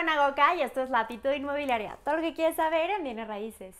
Ana Goca y esto es Latitud Inmobiliaria. Todo lo que quieres saber en bienes raíces.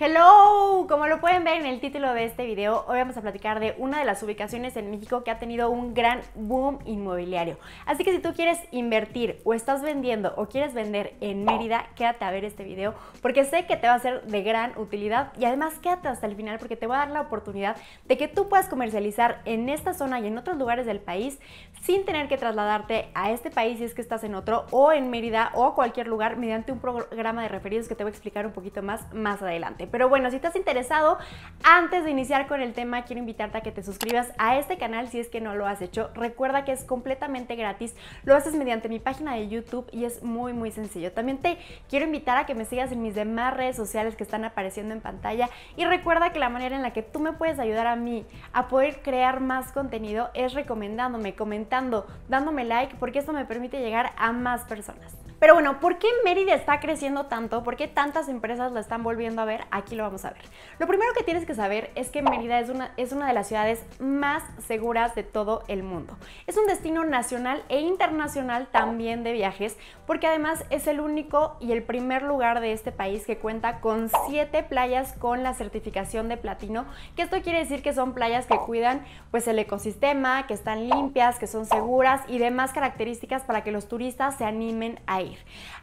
Hello, como lo pueden ver en el título de este video, hoy vamos a platicar de una de las ubicaciones en México que ha tenido un gran boom inmobiliario. Así que si tú quieres invertir o estás vendiendo o quieres vender en Mérida, quédate a ver este video porque sé que te va a ser de gran utilidad y además quédate hasta el final porque te voy a dar la oportunidad de que tú puedas comercializar en esta zona y en otros lugares del país sin tener que trasladarte a este país si es que estás en otro o en Mérida o cualquier lugar mediante un programa de referidos que te voy a explicar un poquito más más adelante. Pero bueno, si estás interesado, antes de iniciar con el tema, quiero invitarte a que te suscribas a este canal si es que no lo has hecho. Recuerda que es completamente gratis, lo haces mediante mi página de YouTube y es muy, muy sencillo. También te quiero invitar a que me sigas en mis demás redes sociales que están apareciendo en pantalla y recuerda que la manera en la que tú me puedes ayudar a mí a poder crear más contenido es recomendándome, comentando, dándome like, porque esto me permite llegar a más personas. Pero bueno, ¿por qué Mérida está creciendo tanto? ¿Por qué tantas empresas la están volviendo a ver? Aquí lo vamos a ver. Lo primero que tienes que saber es que Mérida es una, es una de las ciudades más seguras de todo el mundo. Es un destino nacional e internacional también de viajes, porque además es el único y el primer lugar de este país que cuenta con siete playas con la certificación de platino, que esto quiere decir que son playas que cuidan pues el ecosistema, que están limpias, que son seguras y demás características para que los turistas se animen a ir.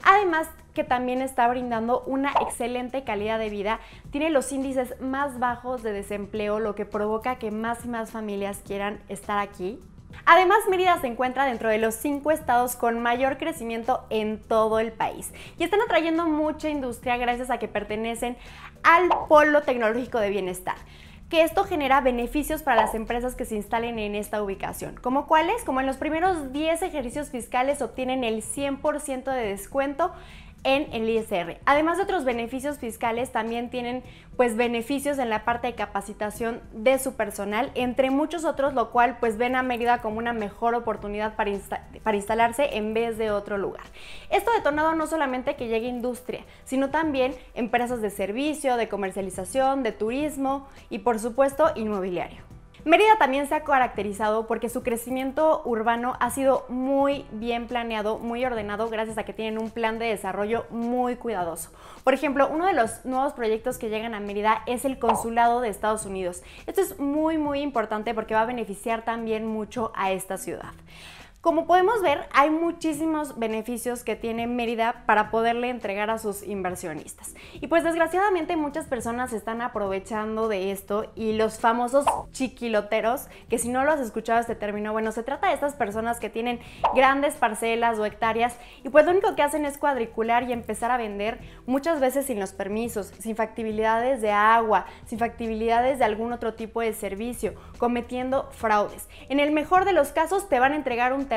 Además, que también está brindando una excelente calidad de vida, tiene los índices más bajos de desempleo, lo que provoca que más y más familias quieran estar aquí. Además, Mérida se encuentra dentro de los cinco estados con mayor crecimiento en todo el país y están atrayendo mucha industria gracias a que pertenecen al polo tecnológico de bienestar que esto genera beneficios para las empresas que se instalen en esta ubicación. ¿Como cuáles? Como en los primeros 10 ejercicios fiscales obtienen el 100% de descuento en el ISR. Además de otros beneficios fiscales, también tienen pues beneficios en la parte de capacitación de su personal, entre muchos otros, lo cual pues ven a Mérida como una mejor oportunidad para, para instalarse en vez de otro lugar. Esto detonado no solamente que llegue industria, sino también empresas de servicio, de comercialización, de turismo y por supuesto inmobiliario. Mérida también se ha caracterizado porque su crecimiento urbano ha sido muy bien planeado, muy ordenado, gracias a que tienen un plan de desarrollo muy cuidadoso. Por ejemplo, uno de los nuevos proyectos que llegan a Mérida es el Consulado de Estados Unidos. Esto es muy, muy importante porque va a beneficiar también mucho a esta ciudad. Como podemos ver, hay muchísimos beneficios que tiene Mérida para poderle entregar a sus inversionistas. Y pues desgraciadamente muchas personas están aprovechando de esto y los famosos chiquiloteros, que si no lo has escuchado este término, bueno, se trata de estas personas que tienen grandes parcelas o hectáreas y pues lo único que hacen es cuadricular y empezar a vender muchas veces sin los permisos, sin factibilidades de agua, sin factibilidades de algún otro tipo de servicio, cometiendo fraudes. En el mejor de los casos te van a entregar un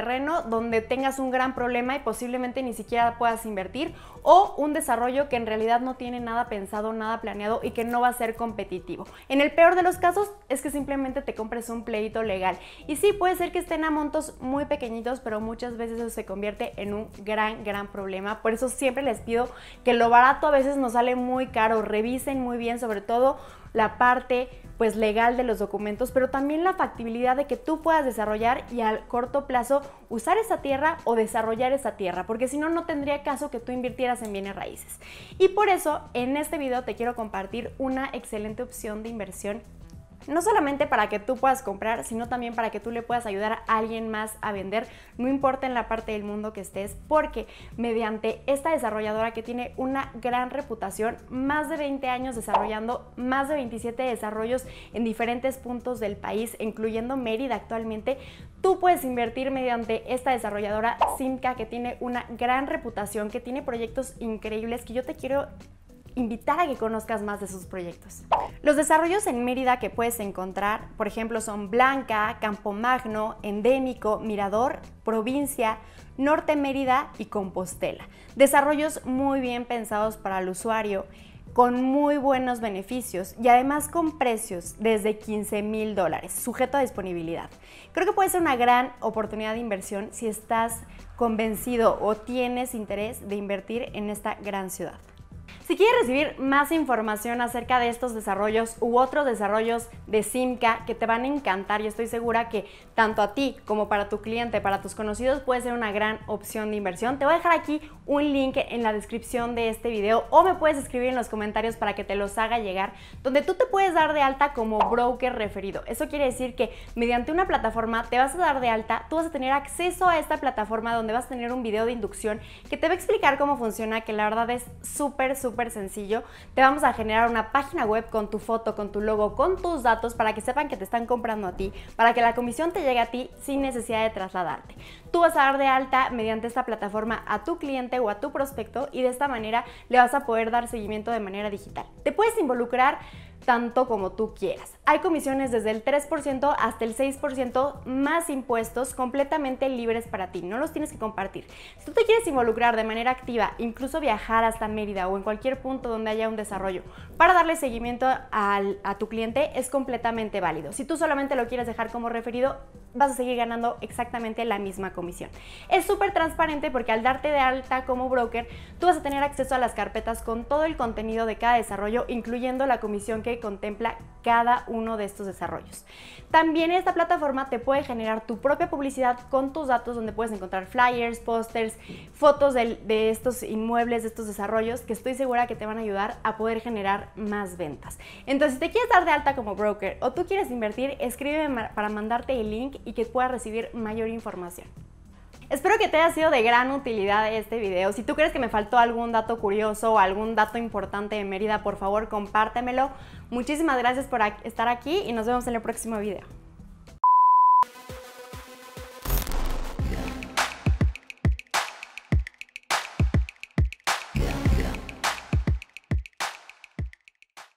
donde tengas un gran problema y posiblemente ni siquiera puedas invertir o un desarrollo que en realidad no tiene nada pensado, nada planeado y que no va a ser competitivo. En el peor de los casos es que simplemente te compres un pleito legal. Y sí, puede ser que estén a montos muy pequeñitos, pero muchas veces eso se convierte en un gran, gran problema. Por eso siempre les pido que lo barato a veces nos sale muy caro. Revisen muy bien, sobre todo la parte pues legal de los documentos, pero también la factibilidad de que tú puedas desarrollar y al corto plazo usar esa tierra o desarrollar esa tierra, porque si no, no tendría caso que tú invirtieras en bienes raíces. Y por eso, en este video te quiero compartir una excelente opción de inversión no solamente para que tú puedas comprar, sino también para que tú le puedas ayudar a alguien más a vender, no importa en la parte del mundo que estés, porque mediante esta desarrolladora que tiene una gran reputación, más de 20 años desarrollando más de 27 desarrollos en diferentes puntos del país, incluyendo Mérida actualmente, tú puedes invertir mediante esta desarrolladora Simca que tiene una gran reputación, que tiene proyectos increíbles que yo te quiero invitar a que conozcas más de sus proyectos. Los desarrollos en Mérida que puedes encontrar, por ejemplo, son Blanca, Campo Magno, Endémico, Mirador, Provincia, Norte Mérida y Compostela. Desarrollos muy bien pensados para el usuario con muy buenos beneficios y además con precios desde 15 mil dólares, sujeto a disponibilidad. Creo que puede ser una gran oportunidad de inversión si estás convencido o tienes interés de invertir en esta gran ciudad. Si quieres recibir más información acerca de estos desarrollos u otros desarrollos de Simca que te van a encantar y estoy segura que tanto a ti como para tu cliente, para tus conocidos puede ser una gran opción de inversión, te voy a dejar aquí un link en la descripción de este video o me puedes escribir en los comentarios para que te los haga llegar, donde tú te puedes dar de alta como broker referido. Eso quiere decir que mediante una plataforma te vas a dar de alta, tú vas a tener acceso a esta plataforma donde vas a tener un video de inducción que te va a explicar cómo funciona, que la verdad es súper súper sencillo. Te vamos a generar una página web con tu foto, con tu logo, con tus datos para que sepan que te están comprando a ti, para que la comisión te llegue a ti sin necesidad de trasladarte. Tú vas a dar de alta mediante esta plataforma a tu cliente o a tu prospecto y de esta manera le vas a poder dar seguimiento de manera digital. Te puedes involucrar tanto como tú quieras. Hay comisiones desde el 3% hasta el 6% más impuestos completamente libres para ti, no los tienes que compartir. Si tú te quieres involucrar de manera activa, incluso viajar hasta Mérida o en cualquier punto donde haya un desarrollo para darle seguimiento a tu cliente, es completamente válido. Si tú solamente lo quieres dejar como referido, vas a seguir ganando exactamente la misma comisión. Es súper transparente porque al darte de alta como broker, tú vas a tener acceso a las carpetas con todo el contenido de cada desarrollo, incluyendo la comisión que contempla cada uno de estos desarrollos. También esta plataforma te puede generar tu propia publicidad con tus datos donde puedes encontrar flyers, pósters, fotos de, estos inmuebles, de estos desarrollos que estoy segura que te van a ayudar a poder generar más ventas. Entonces, si te quieres dar de alta como broker o tú quieres invertir, escríbeme para mandarte el link y que puedas recibir mayor información. Espero que te haya sido de gran utilidad este video. Si tú crees que me faltó algún dato curioso o algún dato importante de Mérida, por favor compártemelo. Muchísimas gracias por estar aquí y nos vemos en el próximo video.